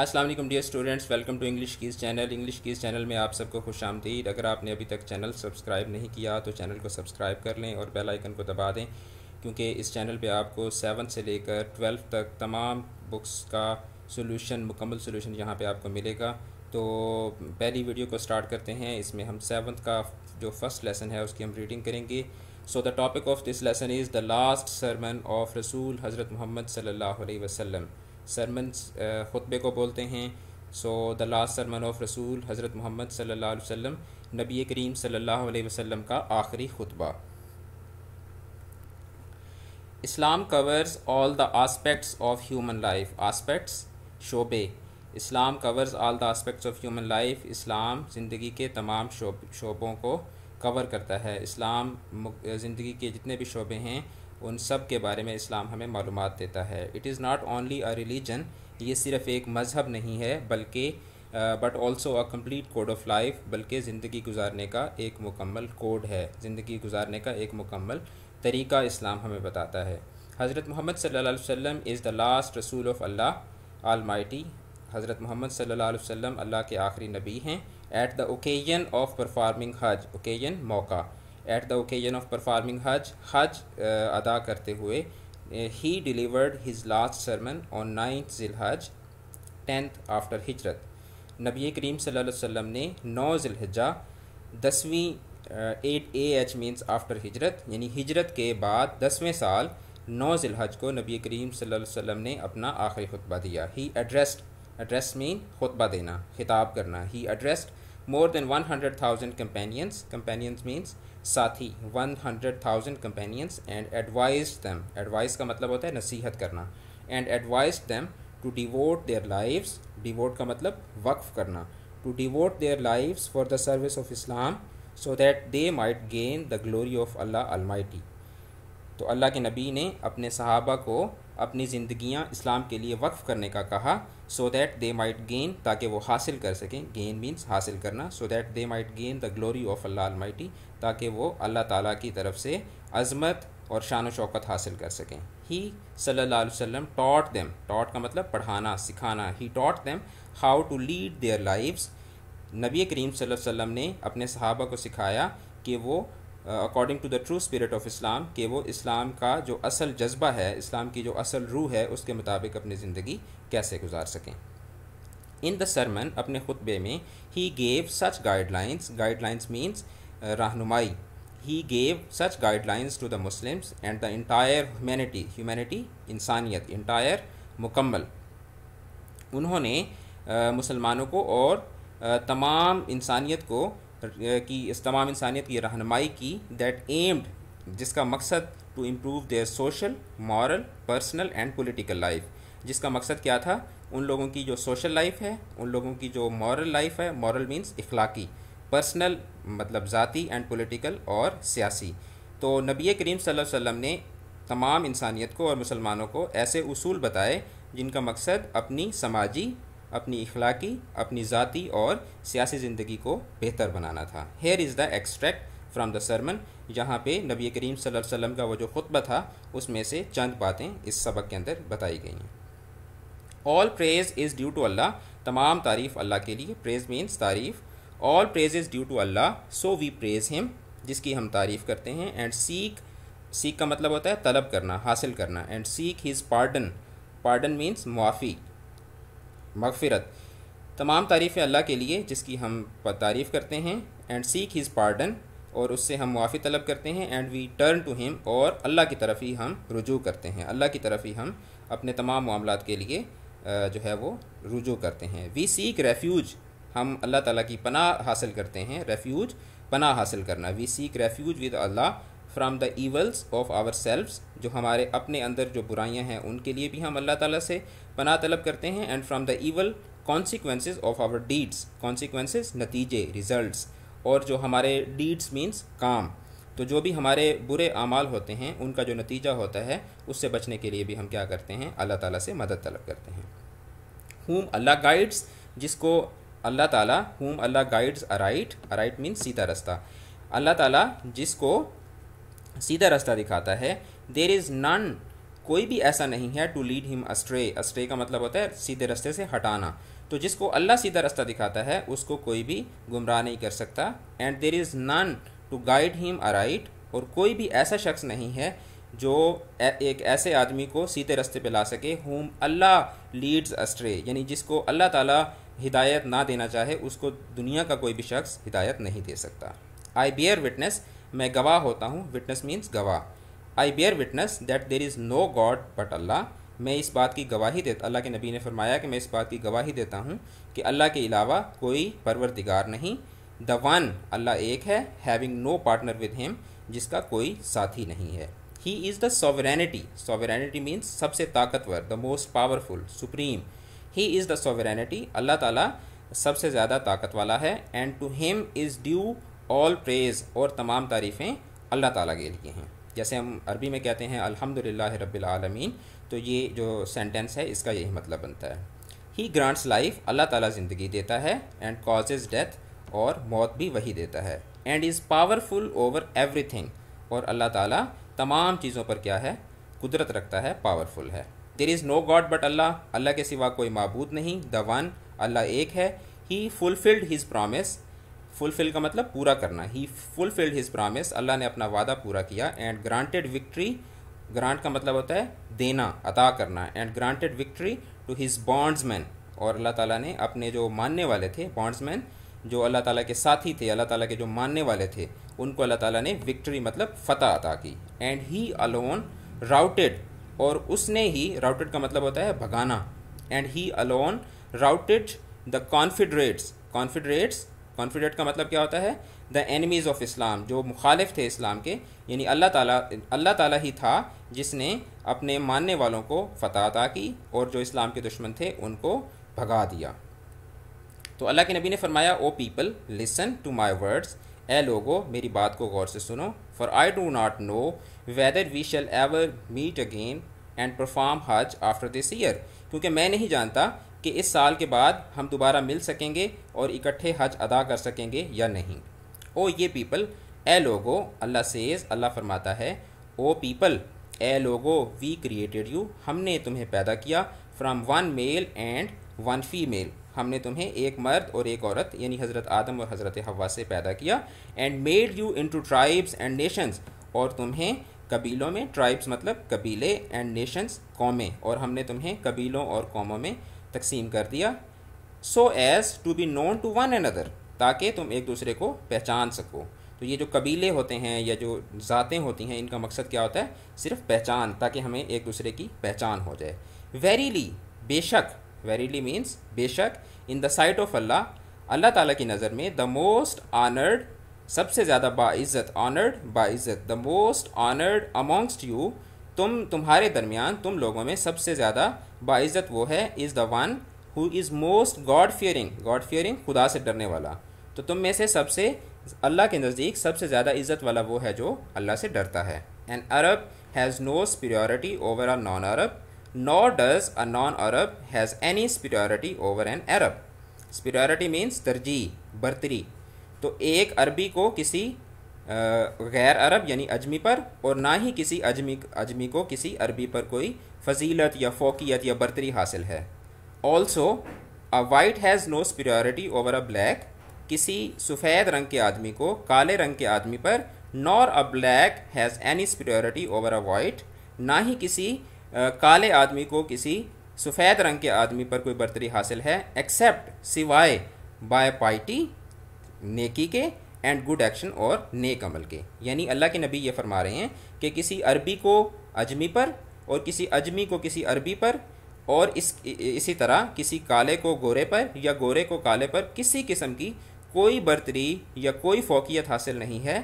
अस्सलाम वालेकुम dear students welcome to English keys channel English keys channel में आप सबको खुश आमदीद अगर आपने अभी तक चैनल सब्सक्राइब नहीं किया तो चैनल को सब्सक्राइब कर लें और बेल आइकन को दबा दें क्योंकि इस चैनल पे आपको सेवन से लेकर ट्वेल्व तक तमाम बुक्स का सोल्यूशन मुकम्मल सोल्यूशन यहाँ पर आपको मिलेगा तो पहली वीडियो को स्टार्ट करते हैं इसमें हम सेवन का जो फर्स्ट लेसन है उसकी हम रीडिंग करेंगे so the topic of this lesson is the last sermon of रसूल हज़रत मोहम्मद सल्ला वसम सरमन खुतबे को बोलते हैं so the last sermon of रसूल हज़रत मोहम्मद सल्ला वसम नबी करीम सल्ला वसम का आखिरी खुतबा Islam covers all the aspects of human life aspects शोबे Islam covers all the aspects of human life Islam ज़िंदगी के तमाम शोब शोबों को कवर करता है इस्लाम ज़िंदगी के जितने भी शोबे हैं उन सब के बारे में इस्लाम हमें मालूम देता है it is not only a religion ये सिर्फ़ एक मज़हब नहीं है बल्कि but also a complete code of life बल्कि ज़िंदगी गुजारने का एक मुकम्मल कोड है ज़िंदगी गुजारने का एक मुकम्मल तरीका इस्लाम हमें बताता है हज़रत मोहम्मद सल्लल्लाहु अलैहि वसल्लम इज़ द लास्ट रसूल ऑफ अल्लाह आल माइटी हज़रत मोहम्मद सल्लल्लाहु अलैहि वसल्लम अल्लाह के आखिरी नबी हैं at the occasion of performing Hajj occasion मौका at the occasion of performing Hajj हज अदा करते हुए ही delivered his last sermon on ninth जिल हज टेंथ आफ्टर हिजरत नबी करीम वसल्लम ने नौ जिलहजा दसवीं at A H means after हिजरत यानी हिजरत के बाद दसवें साल नौ जिलहज को नबी करीम वसल्लम ने अपना आखिरी खुतबा दिया ही एड्रेस्ड एड्रेस मीन खुतबा देना खिताब करना ही addressed more than one hundred thousand companions companions means साथ ही one hundred thousand companions and advise them advice का मतलब होता है नसीहत करना and advise them to devote their life devote का मतलब वक्फ करना to devote their life for the service of Islam so that they might gain the glory of Allah almighty तो अल्लाह के नबी ने अपने सहाबा को अपनी ज़िंदगियाँ इस्लाम के लिए वक्फ़ करने का कहा so that they might gain ताकि वो हासिल कर सकें गेन मीन्स हासिल करना so that they might gain the glory of Allah almighty ताकि वो अल्लाह ताला की तरफ से अज़मत और शान शौकत हासिल कर सकें ही सल्ला वसम टॉट दैम टॉट का मतलब पढ़ाना सिखाना ही taught them how to lead their lifes नबी करीम वसल्लम ने अपने सहाबा को सिखाया कि वो according to the true spirit of Islam कि वो इस्लाम का जो असल जज्बा है इस्लाम की जो असल रूह है उसके मुताबिक अपनी ज़िंदगी कैसे गुजार सकें इन द सरमन अपने खुतबे में ही gave such guidelines guidelines means रहनुमाई he gave such guidelines to the Muslims and the entire humanity humanity इंसानियत, इंटायर मुकम्मल उन्होंने मुसलमानों को और तमाम इंसानियत को की इस तमाम इंसानियत की रहनमाई की दैट एम्ड जिसका मकसद to improve their social moral personal and political life जिसका मकसद क्या था उन लोगों की जो सोशल लाइफ है उन लोगों की जो मॉरल लाइफ है मॉरल मीन्स इखलाकी पर्सनल मतलब ज़ाती एंड पॉलिटिकल और सियासी तो नबी करीम सल्लल्लाहु अलैहि वसल्लम ने तमाम इंसानियत को और मुसलमानों को ऐसे उसूल बताए जिनका मकसद अपनी समाजी अपनी इखलाकी अपनी ज़ाती और सियासी ज़िंदगी को बेहतर बनाना था here is the extract from the sermon यहाँ पे नबी करीम सल्लल्लाहु अलैहि वसल्लम का वो जो खुतबा था उसमें से चंद बातें इस सबक के अंदर बताई गई हैं all praise is due to Allah तमाम तारीफ़ अल्लाह के लिए प्रेज मीन्स तारीफ़ all praise is due to Allah so we praise him जिसकी हम तारीफ़ करते हैं एंड सीख सीख का मतलब होता है तलब करना हासिल करना and seek his pardon pardon means मुआफ़ी मगफिरत तमाम तारीफें अल्लाह के लिए जिसकी हम तारीफ़ करते हैं एंड सीक हिज़ पार्डन और उससे हम मुआफ़ी तलब करते हैं and we turn to him और अल्लाह की तरफ ही हम रुजू करते हैं अल्लाह की तरफ ही हम अपने तमाम मामला के लिए जो है वो रुजू करते हैं वी सीक रेफ्यूज हम अल्लाह ताला की पनाह हासिल करते हैं रेफ्यूज पनाह हासिल करना we seek refuge with Allah from the evils of ourselves जो हमारे अपने अंदर जो बुराइयां हैं उनके लिए भी हम अल्लाह ताला से पनाह तलब करते हैं and from the evil consequences of our deeds consequences नतीजे रिजल्ट और जो हमारे डीड्स मीन्स काम तो जो भी हमारे बुरे अमाल होते हैं उनका जो नतीजा होता है उससे बचने के लिए भी हम क्या करते हैं अल्लाह ताला से मदद तलब करते हैं हुम अल्लाह गाइड्स जिसको अल्लाह ताला whom Allah guides aright aright mean सीधा रास्ता अल्लाह ताला जिसको सीधा रास्ता दिखाता है देर इज़ नन कोई भी ऐसा नहीं है to lead him astray astray का मतलब होता है सीधे रास्ते से हटाना तो जिसको अल्लाह सीधा रास्ता दिखाता है उसको कोई भी गुमराह नहीं कर सकता and there is none to guide him aright और कोई भी ऐसा शख्स नहीं है जो एक ऐसे आदमी को सीधे रास्ते पे ला सके होम अल्लाह लीड्स अस्ट्रे यानी जिसको अल्लाह ताला हिदायत ना देना चाहे उसको दुनिया का कोई भी शख्स हिदायत नहीं दे सकता आई बियर विटनेस मैं गवाह होता हूँ विटनेस मीन्स गवाह I bear witness that there is no god but Allah मैं इस बात की गवाही देता अल्लाह के नबी ने फरमाया कि मैं इस बात की गवाही देता हूँ कि अल्लाह के अलावा कोई परवरदिगार नहीं द वन अल्लाह एक है having no partner with him जिसका कोई साथी नहीं है he is the sovereignty sovereignty means सबसे ताकतवर the most powerful supreme he is the sovereignty Allah ताला सबसे ज़्यादा ताकत वाला है and to him is due all praise और तमाम तारीफ़ें अल्लाह ताला के लिए हैं जैसे हम अरबी में कहते हैं अल्हम्दुलिल्लाह रब्बिल आलमीन तो ये जो सेंटेंस है इसका यही मतलब बनता है ही ग्रांट्स लाइफ अल्लाह ताला ज़िंदगी देता है एंड कॉजेज डेथ और मौत भी वही देता है and is powerful over thing और अल्लाह ताला तमाम चीज़ों पर क्या है कुदरत रखता है पावरफुल है there is no god but Allah Allah के सिवा कोई मबूद नहीं द वन अल्लाह एक है he fulfilled his promise fulfil का मतलब पूरा करना he fulfilled his promise Allah ने अपना वादा पूरा किया एंड ग्रांटेड विक्ट्री ग्रांट का मतलब होता है देना अता करना and granted victory to his man और अल्लाह ताला ने अपने जो मानने वाले थे बॉन्ड्समैन जो अल्लाह ताला के साथी थे अल्लाह ताला के जो मानने वाले थे उनको अल्लाह ताला ने विक्ट्री मतलब फ़तह अता की एंड ही अलोन राउटेड और उसने ही राउटेड का मतलब होता है भगाना and he alone routed the confederates confederates confederate का मतलब क्या होता है द एनिमीज़ ऑफ इस्लाम जो मुखालिफ थे इस्लाम के यानी अल्लाह ताला अल्लाह ताला ही था जिसने अपने मानने वालों को फतह अता की और जो इस्लाम के दुश्मन थे उनको भगा दिया तो अल्लाह के नबी ने फरमाया O people listen to my words ए लोगो मेरी बात को गौर से सुनो for I do not know whether we shall ever meet again and perform Hajj after this year. क्योंकि मैं नहीं जानता कि इस साल के बाद हम दोबारा मिल सकेंगे और इकट्ठे हज अदा कर सकेंगे या नहीं ओ ये पीपल ए लोगो अल्लाह सेज अल्लाह फरमाता है ओ पीपल ए लोगो वी क्रिएटेड यू हमने तुम्हें पैदा किया from one male and one female हमने तुम्हें एक मर्द और एक औरत यानी हज़रत आदम और हज़रत हवा से पैदा किया and made you to tribes and nations और तुम्हें कबीलों में ट्राइब्स मतलब कबीले एंड नेशंस कौमें और हमने तुम्हें कबीलों और कौमों में तकसीम कर दिया so as to be known to one and other ताकि तुम एक दूसरे को पहचान सको तो ये जो कबीले होते हैं या जो ज़ातें होती हैं इनका मकसद क्या होता है सिर्फ पहचान ताकि हमें एक दूसरे की पहचान हो जाए वेरीली बेशक वेरीली मीन्स बेशक in the sight of Allah Allah ताला की नज़र में द मोस्ट आनर्ड सबसे ज़्यादा बाज़्ज़त ऑनर्ड बाज़्ज़त the most honoured amongst you तुम तुम्हारे दरमियान तुम लोगों में सबसे ज़्यादा बाज़्ज़त वो है is the one who is most god fearing god fearing खुदा से डरने वाला तो तुम में से सबसे अल्लाह के नज़दीक सबसे ज़्यादा इज़्ज़त वाला वो है जो अल्लाह से डरता है an Arab has no superiority over a non Arab nor does a non-Arab has any superiority over an Arab. Superiority means तरजीह बरतरी तो एक अरबी को किसी गैर अरब यानी अजमी पर और ना ही किसी अजमी अजमी को किसी अरबी पर कोई फजीलत या फोकियत या बरतरी हासिल है also a white has no superiority over a black किसी सफ़ेद रंग के आदमी को काले रंग के आदमी पर nor a black has any superiority over a white ना ही किसी काले आदमी को किसी सफ़ेद रंग के आदमी पर कोई बर्तरी हासिल है एक्सेप्ट सिवाय बाय पाइटी नेकी के एंड गुड एक्शन और नेक अमल के यानी अल्लाह के नबी ये फरमा रहे हैं कि किसी अरबी को अजमी पर और किसी अजमी को किसी अरबी पर और इस इसी तरह किसी काले को गोरे पर या गोरे को काले पर किसी किस्म की कोई बर्तरी या कोई फोकियत हासिल नहीं है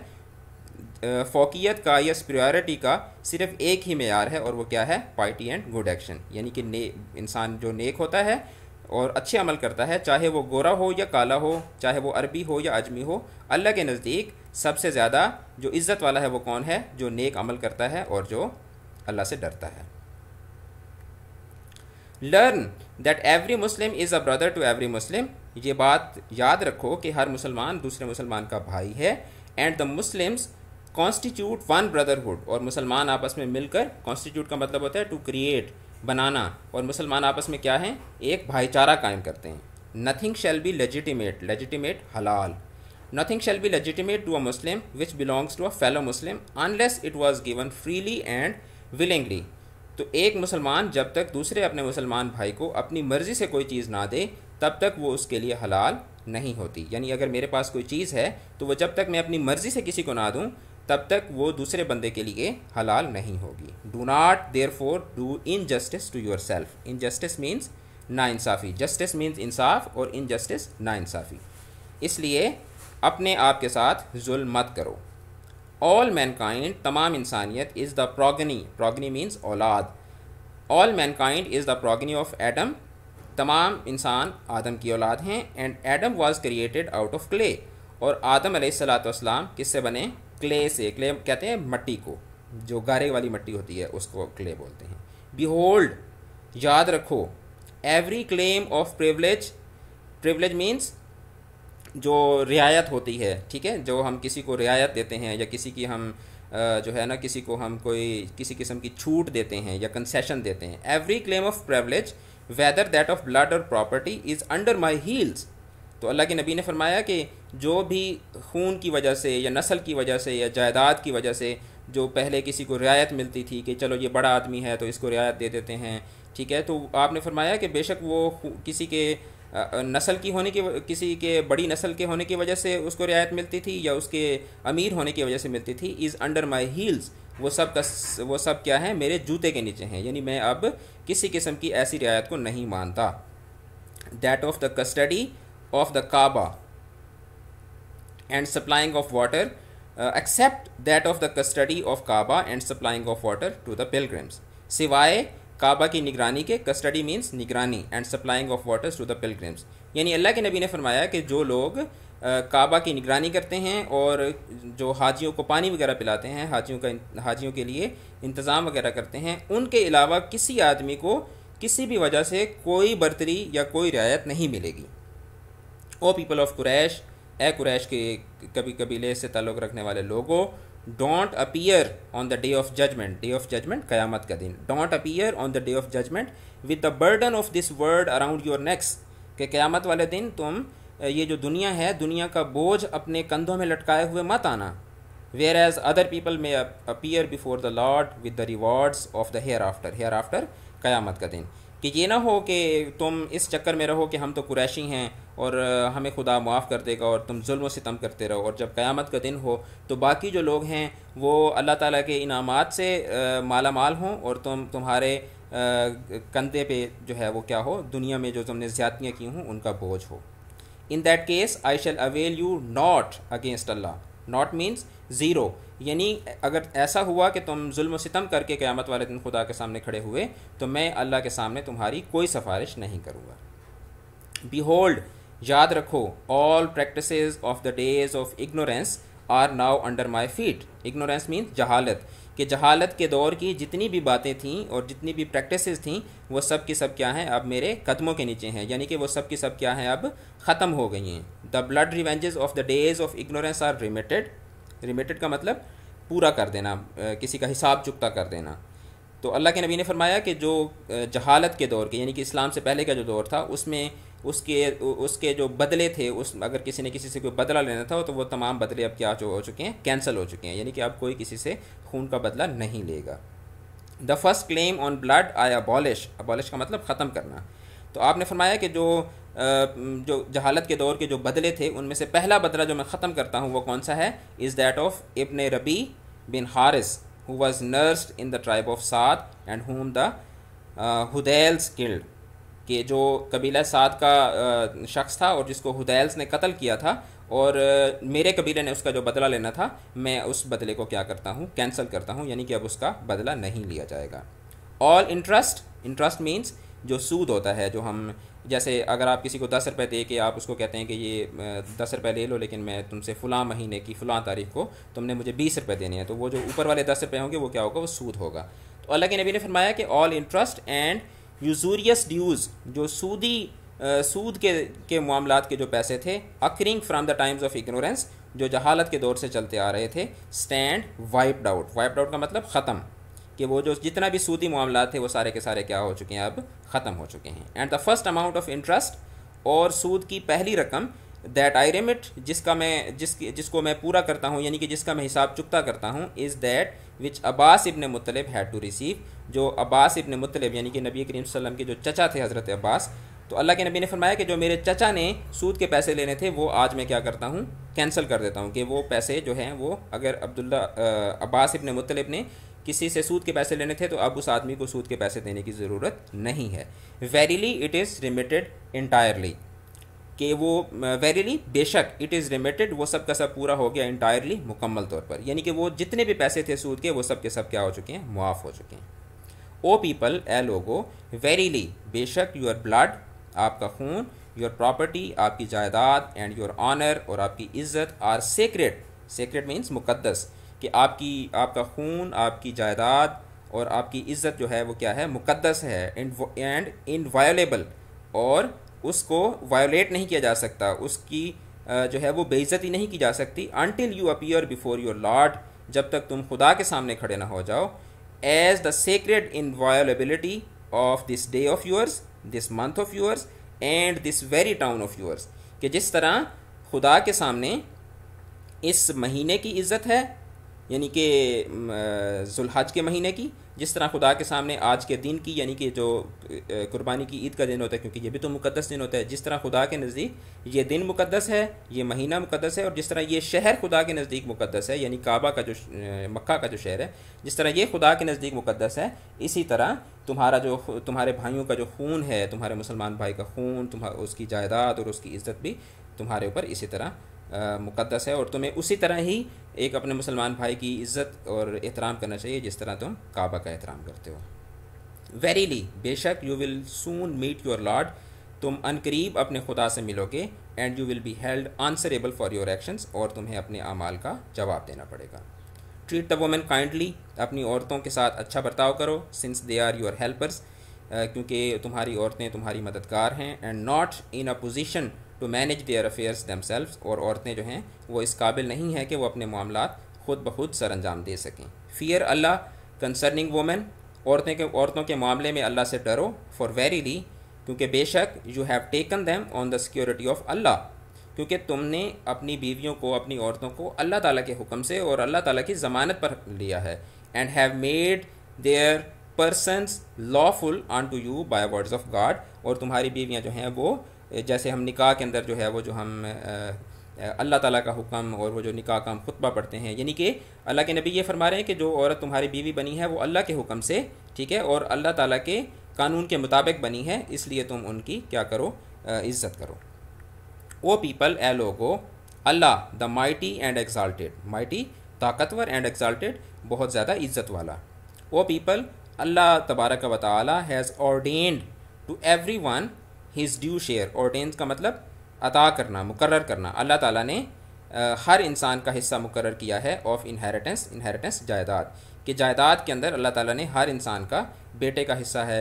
फोकियत का या स्प्रियॉरिटी का सिर्फ एक ही मैार है और वो क्या है पार्टी एंड गुड एक्शन यानी कि ने इंसान जो नेक होता है और अच्छे अमल करता है चाहे वो गोरा हो या काला हो चाहे वो अरबी हो या अजमी हो अल्लाह के नज़दीक सबसे ज़्यादा जो इज़्ज़त वाला है वो कौन है जो नेक अमल करता है और जो अल्लाह से डरता है learn that every Muslim is a brother to every Muslim ये बात याद रखो कि हर मुसलमान दूसरे मुसलमान का भाई है and the Muslims constitute one brotherhood और मुसलमान आपस में मिलकर कॉन्स्टिट्यूट का मतलब होता है टू क्रिएट बनाना और मुसलमान आपस में क्या है एक भाईचारा कायम करते हैं nothing shall be legitimate legitimate हलाल nothing shall be legitimate to a Muslim which belongs to a fellow Muslim unless it was given freely and willingly तो एक मुसलमान जब तक दूसरे अपने मुसलमान भाई को अपनी मर्ज़ी से कोई चीज़ ना दे तब तक वो उसके लिए हलाल नहीं होती यानी अगर मेरे पास कोई चीज़ है तो वो जब तक मैं अपनी मर्ज़ी से किसी को ना दूँ तब तक वो दूसरे बंदे के लिए हलाल नहीं होगी do not therefore do injustice to yourself injustice means नाइंसाफ़ी जस्टिस मीन्स इंसाफ और इन जस्टिस नाइंसाफ़ी इसलिए अपने आप के साथ जुल मत करो ऑल मैनकाइंड तमाम इंसानियत is the progeny progeny means औलाद all mankind is the progeny of Adam तमाम इंसान आदम की औलाद हैं and Adam was created out of clay और आदम सलाम किससे बने क्ले से क्ले कहते हैं मट्टी को जो गारे वाली मट्टी होती है उसको क्ले बोलते हैं बिहोल्ड याद रखो every claim of privilege privilege means जो रियायत होती है ठीक है जो हम किसी को रियायत देते हैं या किसी की हम जो है ना किसी को हम कोई किसी किस्म की छूट देते हैं या कंसेशन देते हैं every claim of privilege whether that of blood और property is under my heels तो अल्लाह के नबी ने फरमाया कि जो भी खून की वजह से या नस्ल की वजह से या जायदाद की वजह से जो पहले किसी को रियायत मिलती थी कि चलो ये बड़ा आदमी है तो इसको रियायत दे देते हैं ठीक है तो आपने फरमाया कि बेशक वो किसी के नस्ल की होने की किसी के बड़ी नस्ल के होने की वजह से उसको रियायत मिलती थी या उसके अमीर होने की वजह से मिलती थी इज़ अंडर माई हील्स वो सब का वो सब क्या है मेरे जूते के नीचे हैं यानी मैं अब किसी किस्म की ऐसी रियायत को नहीं मानता that of the custody of the Kaaba and supplying of water uh, except that of the custody of Kaaba and supplying of water to the pilgrims. सिवाय काबा की निगरानी के कस्टडी मीन्स निगरानी and supplying of waters to the pilgrims यानी अल्लाह के नबी ने फरमाया कि जो लोग काबा uh, की निगरानी करते हैं और जो हाजियों को पानी वगैरह पिलाते हैं हाजियों का हाजियों के लिए इंतज़ाम वगैरह करते हैं उनके अलावा किसी आदमी को किसी भी वजह से कोई बर्तरी या कोई रियायत नहीं मिलेगी ओ पीपल ऑफ कुरैश ए कुरैश के कभी कबीले से ताल्लुक़ रखने वाले लोगों don't appear on the day of judgment day of judgment क़यामत का दिन don't appear on the day of judgment with the burden of this word around your necks के क़यामत वाले दिन तुम ये जो दुनिया है दुनिया का बोझ अपने कंधों में लटकाए हुए मत आना whereas other people may appear before the lord with the rewards of the hereafter hereafter क़यामत का दिन कि ये ना हो कि तुम इस चक्कर में रहो कि हम तो कुरैशी हैं और हमें खुदा मुआफ़ कर देगा और तुम जुल्म सितम करते रहो और जब क़यामत का दिन हो तो बाकी जो लोग हैं वो अल्लाह ताला के इनामात से माला माल हों और तुम तुम्हारे कंधे पे जो है वो क्या हो दुनिया में जो तुमने ज़्यादतियाँ की हों उनका बोझ हो in that case I shall avail you not against Allah not means zero यानी अगर ऐसा हुआ कि तुम जुल्म सितम करके क़्यामत वाले दिन खुदा के सामने खड़े हुए तो मैं अल्लाह के सामने तुम्हारी कोई सिफारिश नहीं करूँगा बिहोल्ड याद रखो all practice of the days of ignorance are now under my feet ignorance means जहालत कि जहालत के दौर की जितनी भी बातें थीं और जितनी भी प्रैक्टिसेस थीं वो सब की सब क्या हैं अब मेरे कदमों के नीचे हैं यानी कि वो सब की सब क्या हैं अब ख़त्म हो गई हैं the blood revenges of the days of ignorance are remitted remitted का मतलब पूरा कर देना किसी का हिसाब चुकता कर देना तो अल्लाह के नबी ने फरमाया कि जो जहालत के दौर के यानी कि इस्लाम से पहले का जो दौर था उसमें उसके उसके जो बदले थे उस अगर किसी ने किसी से कोई बदला लेना था तो वो तमाम बदले अब क्या हो चुके हैं कैंसिल हो चुके हैं यानी कि अब कोई किसी से खून का बदला नहीं लेगा the first claim on blood I abolish abolish का मतलब ख़त्म करना तो आपने फरमाया कि जो जो जहालत के दौर के जो बदले थे उनमें से पहला बदला जो मैं ख़त्म करता हूँ वो कौन सा है is that of Ibn Rabi bin Harith who was nursed in the tribe of Saad and whom the uh, Hudels killed के जो कबीला साद का uh, शख्स था और जिसको हुदैल्स ने कत्ल किया था और uh, मेरे कबीले ने उसका जो बदला लेना था मैं उस बदले को क्या करता हूँ कैंसिल करता हूँ यानी कि अब उसका बदला नहीं लिया जाएगा ऑल इंटरेस्ट इंटरेस्ट मीन्स जो सूद होता है जो हम जैसे अगर आप किसी को दस रुपये दे के आप उसको कहते हैं कि ये दस रुपये ले लो लेकिन मैं तुमसे फ़लाँ महीने की फ़लाँ तारीख को तुमने मुझे बीस रुपये देने हैं तो वो जो ऊपर वाले दस रुपये होंगे वो क्या होगा वो सूद होगा तो अल्लाह के नबी ने फरमाया कि all interest and usurious dues जो सूदी आ, सूद के के मामला के जो पैसे थे accruing from the times of ignorance जो जहालत के दौर से चलते आ रहे थे stand wiped out wiped out का मतलब ख़त्म कि वो जो जितना भी सूदी मामला थे वो सारे के सारे क्या हो चुके हैं अब ख़त्म हो चुके हैं and the first amount of interest और सूद की पहली रकम दैट आई रेमिट जिसका मैं जिस जिसको मैं पूरा करता हूँ यानी कि जिसका मैं हिसाब चुकता करता हूँ is that which Abbas Ibn मतलब हैड टू रिसीव जो अब्बास इबन मतलब यानी कि नबी करीम वसल्लम के जो चचा थे हज़रत अब्बास तो अल्लाह के नबी ने फरमाया कि जो मेरे चचा ने सूद के पैसे लेने थे वो आज मैं क्या करता हूँ कैंसिल कर देता हूँ कि वो पैसे जो हैं वो अगर अब्दुल्ला अब्बास इबन मतलब ने किसी से सूद के पैसे लेने थे तो अब उस आदमी को सूद के पैसे देने की ज़रूरत नहीं है verily it is remitted entirely कि वो वेरीली बेशक इट इज़ रिमिटेड वो सब का सब पूरा हो गया इंटायरली मुकम्मल तौर पर यानी कि वो जितने भी पैसे थे सूद के वो सब के सब क्या हो चुके हैं मुआफ़ हो चुके हैं ओ पीपल ए लोगो वेरीली बेशक योर ब्लड आपका खून योर प्रॉपर्टी आपकी जायदाद एंड योर ऑनर और आपकी इज्जत आर सेक्रेट सेक्रेट मीन्स मुकदस कि आपकी आपका खून आपकी जायदाद और आपकी इज़्ज़त जो है वो क्या है मुकद्दस है एंड वायोलेबल और उसको वायोलेट नहीं किया जा सकता उसकी जो है वो बेइज्जती नहीं की जा सकती until you appear before your lord जब तक तुम खुदा के सामने खड़े ना हो जाओ as the in inviolability of this day of yours this month of yours and this very town of yours कि जिस तरह खुदा के सामने इस महीने की इज़्ज़त है यानी कि जुल्हज के महीने की जिस तरह खुदा के सामने आज के दिन की यानी कि जो कुर्बानी की ईद का दिन होता है क्योंकि ये भी तो मुकदस दिन होता है जिस तरह खुदा के नज़दीक ये दिन मुकदस है ये महीना मुकदस है और जिस तरह ये शहर खुदा के नज़दीक मुकदस है यानी काबा का जो मक्का का जो शहर है जिस तरह ये खुदा के नज़दीक मुकदस है इसी तरह तुम्हारा जो तुम्हारे भाइयों का जो खून है तुम्हारे मुसलमान भाई का खून तुम्हारा उसकी जायदाद और उसकी इज़्ज़त भी तुम्हारे ऊपर इसी तरह मुक़दस है और तुम्हें उसी तरह ही एक अपने मुसलमान भाई की इज़्ज़त और एहतराम करना चाहिए जिस तरह तुम काबा का एहतराम करते हो वेरीली बेशक you will soon meet your lord तुम अनकरीब अपने खुदा से मिलोगे and you will be held answerable for your actions और तुम्हें अपने अमाल का जवाब देना पड़ेगा ट्रीट द वोमेन काइंडली अपनी औरतों के साथ अच्छा बर्ताव करो since they are your helpers क्योंकि तुम्हारी औरतें तुम्हारी मददगार हैं and not in a position to manage their affairs themselves और औरतें जो हैं वो इस काबिल नहीं हैं कि वो अपने मामला खुद ब खुद सर अंजाम दे सकें फ़ियर अल्लाह कंसर्निंग वोमेन औरतें के औरतों के मामले में अल्लाह से डरो फॉर वेरीली क्योंकि बेशक you have taken them on the security of Allah क्योंकि तुमने अपनी बीवियों को अपनी औरतों को अल्लाह ताला के हुक्म से और अल्लाह ताला की ज़मानत पर लिया है and have made their persons lawful unto you by words of God और तुम्हारी बीवियाँ जो हैं वो जैसे हम निकाह के अंदर जो है वो जो हम अल्लाह ताला का हुक्म और वो जो निकाह का हम खुतबा पढ़ते हैं यानी कि अल्लाह के नबी ये फरमा रहे हैं कि जो औरत तुम्हारी बीवी बनी है वो अल्लाह के हुक्म से ठीक है और अल्लाह ताला के कानून के मुताबिक बनी है इसलिए तुम उनकी क्या करो इज़्ज़त करो ओ पीपल ए लोगो Allah the mighty and exalted mighty ताकतवर एंड एग्जाल्टेड बहुत ज़्यादा इज़्ज़त वाला ओ पीपल अल्लाह तबारक व has ordained to every one his due share ordains का मतलब अता करना मुकर करना अल्लाह ताला ने आ, हर इंसान का हिस्सा मुकर किया है ऑफ इनहेरिटेंस इनहेरिटेंस जायदाद कि जायदाद के अंदर अल्लाह ताला ने हर इंसान का बेटे का हिस्सा है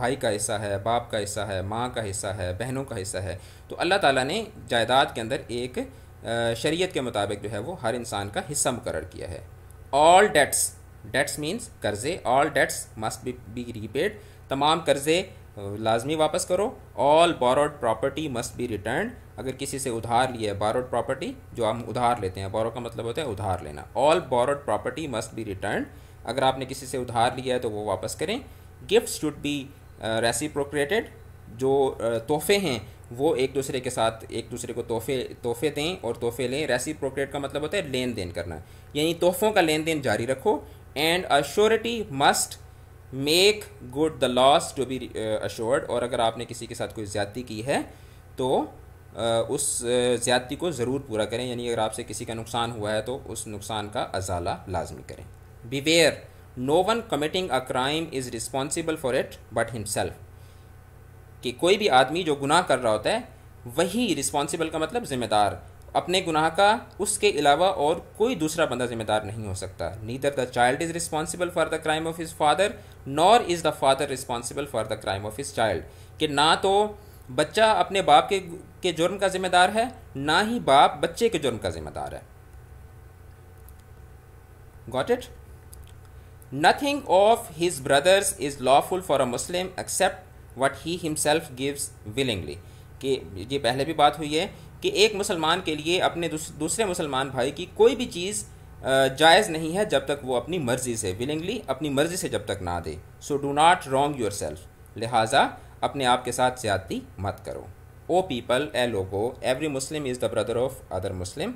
भाई का हिस्सा है बाप का हिस्सा है माँ का हिस्सा है बहनों का हिस्सा है तो अल्लाह ताला ने जायदाद के अंदर एक शरीयत के मुताबिक जो है वो हर इंसान का हिस्सा मुकर किया है ऑल डेट्स डेट्स मीन्स कर्जे all debts must be be repaid तमाम कर्जे लाजमी वापस करो all borrowed property must be return अगर किसी से उधार लिया है बोरोड प्रॉपर्टी जो हम उधार लेते हैं बोरो का मतलब होता है उधार लेना all borrowed property must be return अगर आपने किसी से उधार लिया है तो वो वापस करें गिफ्ट शुड बी रेसिप्रोक्रेटेड जो तोहफे हैं वो एक दूसरे के साथ एक दूसरे को तोहफे तोहफे दें और तोहफे लें रेसिप्रोक्रेट का मतलब होता है लेन देन करना यानी तोहफ़ों का लेन देन जारी रखो and a surety must make good the loss to be assured और अगर आपने किसी के साथ कोई ज्यादती की है तो uh, उस uh, ज्यादती को ज़रूर पूरा करें यानी अगर आपसे किसी का नुकसान हुआ है तो उस नुकसान का अजाला लाजमी करें beware no one committing a crime is responsible for it but himself कि कोई भी आदमी जो गुनाह कर रहा होता है वही रिस्पॉन्सिबल का मतलब जिम्मेदार अपने गुनाह का उसके अलावा और कोई दूसरा बंदा जिम्मेदार नहीं हो सकता neither the child is responsible for the crime of his father nor is the father responsible for the crime of his child कि ना तो बच्चा अपने बाप के के जुर्म का जिम्मेदार है ना ही बाप बच्चे के जुर्म का जिम्मेदार है got it nothing of his brothers is lawful for a Muslim except what he himself gives willingly कि ये पहले भी बात हुई है कि एक मुसलमान के लिए अपने दूसरे मुसलमान भाई की कोई भी चीज़ जायज़ नहीं है जब तक वो अपनी मर्ज़ी से विलिंगली अपनी मर्ज़ी से जब तक ना दे so do not wrong yourself लिहाजा अपने आप के साथ ज़्यादती मत करो ओ पीपल ए लोगो every Muslim is the brother of other Muslim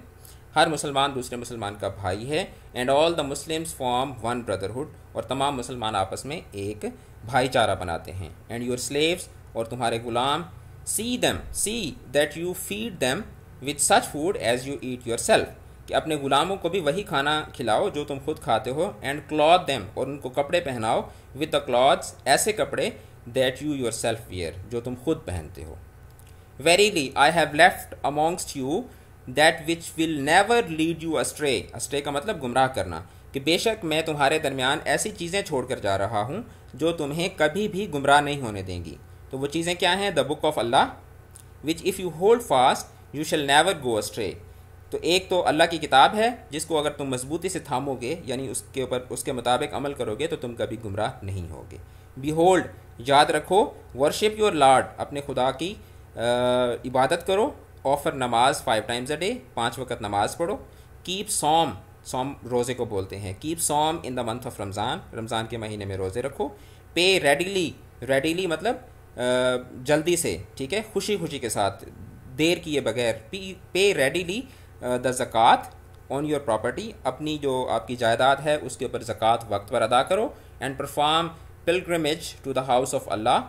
हर मुसलमान दूसरे मुसलमान का भाई है and all the Muslims form one brotherhood और तमाम मुसलमान आपस में एक भाईचारा बनाते हैं एंड योर स्लेव्स और तुम्हारे गुलाम see them see that you feed them with such food as you eat yourself कि अपने गुलामों को भी वही खाना खिलाओ जो तुम खुद खाते हो एंड क्लॉथ देम और उनको कपड़े पहनाओ विद द क्लॉथ्स ऐसे कपड़े that you yourself wear जो तुम खुद पहनते हो verily I have left amongst you that which will never lead you astray astray का मतलब गुमराह करना कि बेशक मैं तुम्हारे दरमियान ऐसी चीज़ें छोड़ कर जा रहा हूँ जो तुम्हें कभी भी गुमराह नहीं होने देंगी तो वो चीज़ें क्या हैं the book of Allah which if you hold fast you shall never go astray तो एक तो अल्लाह की किताब है जिसको अगर तुम मजबूती से थामोगे यानी उसके ऊपर उसके मुताबिक अमल करोगे तो तुम कभी गुमराह नहीं होगे बी होल्ड याद रखो वर्शिप योर लॉर्ड अपने खुदा की आ, इबादत करो ऑफर नमाज फाइव टाइम्स अ डे पाँच वक्त नमाज पढ़ो कीप सॉम सॉम रोज़े को बोलते हैं कीप सॉम in the month of Ramzan Ramzan के महीने में रोज़े रखो पे रेडिली रेडिली मतलब जल्दी से ठीक है खुशी खुशी के साथ देर किए बगैर पे रेडीली द ज़क़़त ऑन योर प्रॉपर्टी अपनी जो आपकी जायदाद है उसके ऊपर ज़क़़त वक्त पर अदा करो and perform pilgrimage to the house of Allah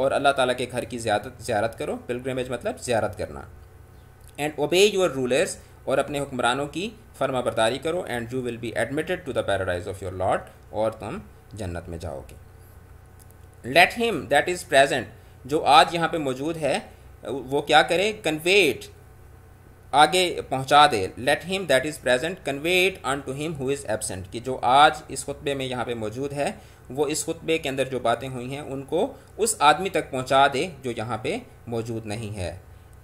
और अल्लाह ताला के घर की ज्यादत ज्यारत करो पिलग्रमेज मतलब ज्यारत करना एंड ओबे योर रूलर्स और अपने हुक्मरानों की फर्मा बरदारी करो and you will be admitted to the paradise of your lord और तुम जन्नत में जाओगे let him that is present जो आज यहाँ पे मौजूद है वो क्या करे कन्वेट आगे पहुंचा दे let him that is present convey it unto him who is absent कि जो आज इस खुतबे में यहाँ पे मौजूद है वो इस खुतबे के अंदर जो बातें हुई हैं उनको उस आदमी तक पहुंचा दे जो यहाँ पे मौजूद नहीं है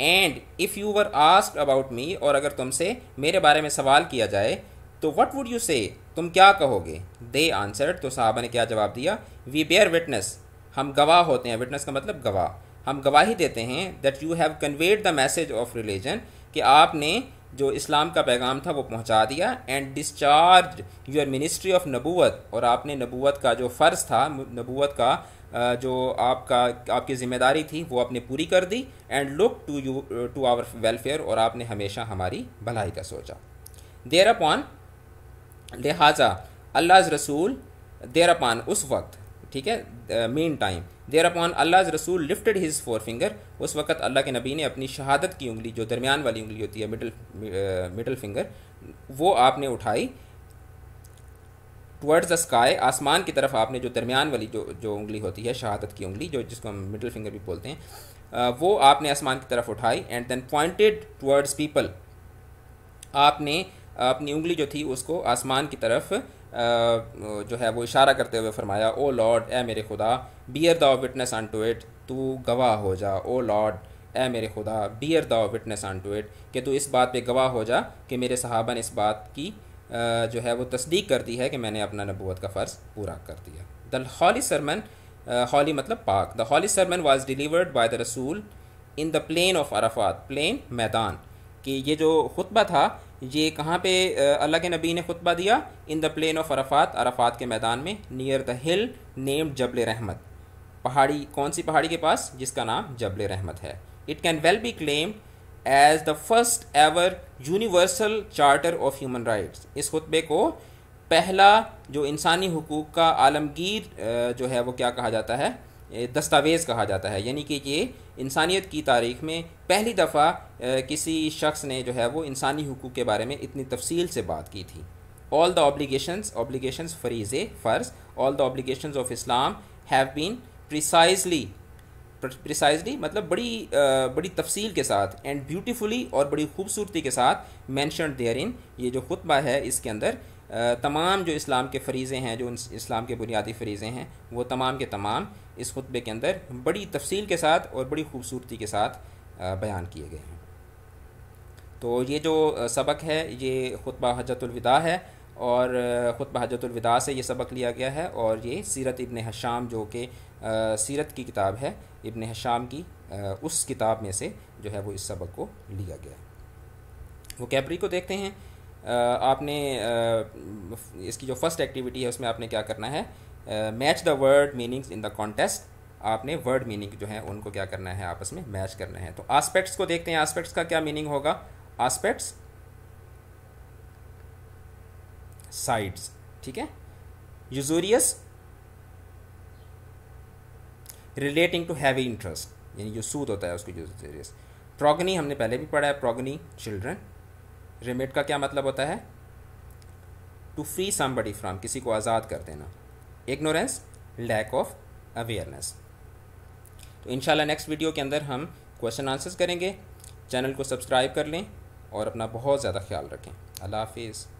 and if you were asked about me और अगर तुमसे मेरे बारे में सवाल किया जाए तो वट वुड यू से तुम क्या कहोगे दे आंसर तो साहबा ने क्या जवाब दिया वी बेयर विटनेस हम गवाह होते हैं विटनेस का मतलब गवाह हम गवाही देते हैं that you have conveyed the message of religion कि आपने जो इस्लाम का पैगाम था वो पहुंचा दिया and discharge your ministry of नबूत और आपने नबूत का जो फ़र्ज़ था नबूत का जो आपका आपकी ज़िम्मेदारी थी वो आपने पूरी कर दी and look to you to our welfare और आपने हमेशा हमारी भलाई का सोचा देर अपान लिहाजा अल्लाह रसूल देर अपान उस वक्त ठीक है meantime thereupon Allah रसूल लिफ्टेड हिज फोर फिंगर उस वक्त अल्लाह के नबी ने अपनी शहादत की उंगली जो दरमियान वाली उंगली होती है मिडल मिडल फिंगर वो आपने उठाई टुवर्ड्स द स्काई आसमान की तरफ आपने जो दरमियान वाली जो जो उंगली होती है शहादत की उंगली जो जिसको हम मिडल फिंगर भी बोलते हैं uh, वो आपने आसमान की तरफ उठाई and then pointed towards people आपने अपनी उंगली जो थी उसको आसमान की तरफ जो है वो इशारा करते हुए फरमाया ओ लॉर्ड ए मेरे खुदा बियर दाओ विटनेस ऑन टू इट तू गवाह हो जा ओ लॉर्ड ए मेरे खुदा बियर दाओ विटनेस ऑन टू इट कि तू इस बात पे गवाह हो जा कि मेरे सहाबा ने इस बात की जो है वो तस्दीक कर दी है कि मैंने अपना नबूत का फ़र्ज़ पूरा कर दिया द हॉली सरमन हॉली मतलब पाक the holy sermon was delivered by the रसूल in the plain of Arafat plain मैदान कि ये जो खुतबा था ये कहाँ पे अल्लाह के नबी ने खुतबा दिया in the plain of Arafat अरफात के मैदान में near the hill named Jabal Rahmat पहाड़ी कौन सी पहाड़ी के पास जिसका नाम जबल रहमत है it can well be claimed as the first ever universal charter of human rights इस खुतबे को पहला जो इंसानी हकूक़ का आलमगीर जो है वो क्या कहा जाता है दस्तावेज़ कहा जाता है यानी कि ये इंसानियत की तारीख में पहली दफ़ा किसी शख्स ने जो है वो इंसानी हकूक़ के बारे में इतनी तफसील से बात की थी ऑल द ऑब्लिगेशंस ऑब्लिगेशंस फरीज फ़र्ज all the obligations of Islam have been precisely precisely मतलब बड़ी आ, बड़ी तफसील के साथ एंड ब्यूटीफुली और बड़ी खूबसूरती के साथ मैंशन देयर इन ये जो खुतबा है इसके अंदर तमाम जो इस्लाम के फरीज़े हैं जो इस्लाम के बुनियादी फरीज़े हैं वो तमाम के तमाम इस खुतबे के अंदर बड़ी तफसील के साथ और बड़ी खूबसूरती के साथ बयान किए गए हैं तो ये जो सबक है ये खुतबा हजतुलविदा है और खुतबा हजतुलविदा से ये सबक लिया गया है और ये सीरत इबन हशाम जो कि सीरत की किताब है इबन हशाम की उस किताब में से जो है वो इस सबक को लिया गया वो कैबरी को देखते हैं आपने इसकी जो फर्स्ट एक्टिविटी है उसमें आपने क्या करना है match the word meanings in the contest आपने वर्ड मीनिंग जो है उनको क्या करना है आपस में मैच करना है तो आस्पेक्ट्स को देखते हैं आस्पेक्ट्स का क्या मीनिंग होगा आस्पेक्ट्स साइड्स ठीक है usurious relating to heavy interest यानी जो सूद होता है उसको यूजोरियस प्रोगनी हमने पहले भी पढ़ा है प्रोगनी चिल्ड्रन रिमिट का क्या मतलब होता है टू फ्री समबडी फ्राम किसी को आज़ाद कर देना इग्नोरेंस लैक ऑफ अवेयरनेस तो इंशाल्लाह नेक्स्ट वीडियो के अंदर हम क्वेश्चन आंसर्स करेंगे चैनल को सब्सक्राइब कर लें और अपना बहुत ज़्यादा ख्याल रखें अल्लाह हाफिज़